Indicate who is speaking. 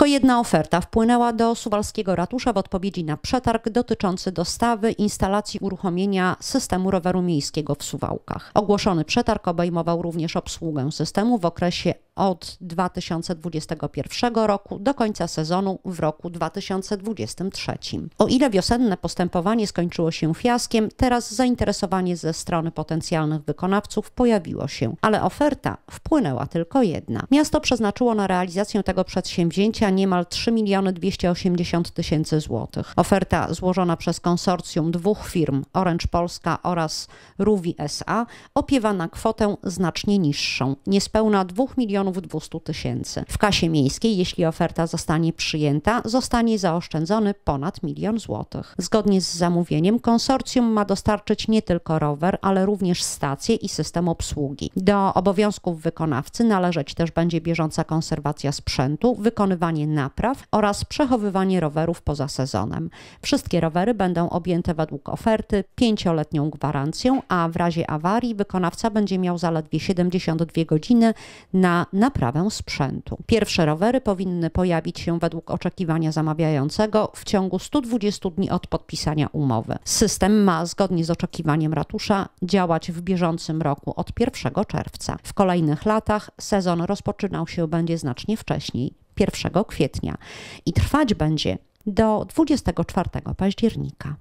Speaker 1: Tylko jedna oferta wpłynęła do suwalskiego ratusza w odpowiedzi na przetarg dotyczący dostawy instalacji uruchomienia systemu roweru miejskiego w Suwałkach. Ogłoszony przetarg obejmował również obsługę systemu w okresie od 2021 roku do końca sezonu w roku 2023. O ile wiosenne postępowanie skończyło się fiaskiem, teraz zainteresowanie ze strony potencjalnych wykonawców pojawiło się, ale oferta wpłynęła tylko jedna. Miasto przeznaczyło na realizację tego przedsięwzięcia niemal 3 miliony 280 tysięcy złotych. Oferta złożona przez konsorcjum dwóch firm Orange Polska oraz Ruvi SA opiewa na kwotę znacznie niższą, niespełna 2 milionów milionów 200 tysięcy. W kasie miejskiej, jeśli oferta zostanie przyjęta, zostanie zaoszczędzony ponad milion złotych. Zgodnie z zamówieniem konsorcjum ma dostarczyć nie tylko rower, ale również stację i system obsługi. Do obowiązków wykonawcy należeć też będzie bieżąca konserwacja sprzętu, wykonywanie napraw oraz przechowywanie rowerów poza sezonem. Wszystkie rowery będą objęte według oferty pięcioletnią gwarancją, a w razie awarii wykonawca będzie miał zaledwie 72 godziny na naprawę sprzętu. Pierwsze rowery powinny pojawić się według oczekiwania zamawiającego w ciągu 120 dni od podpisania umowy. System ma, zgodnie z oczekiwaniem ratusza, działać w bieżącym roku od 1 czerwca. W kolejnych latach sezon rozpoczynał się będzie znacznie wcześniej. 1 kwietnia i trwać będzie do 24 października.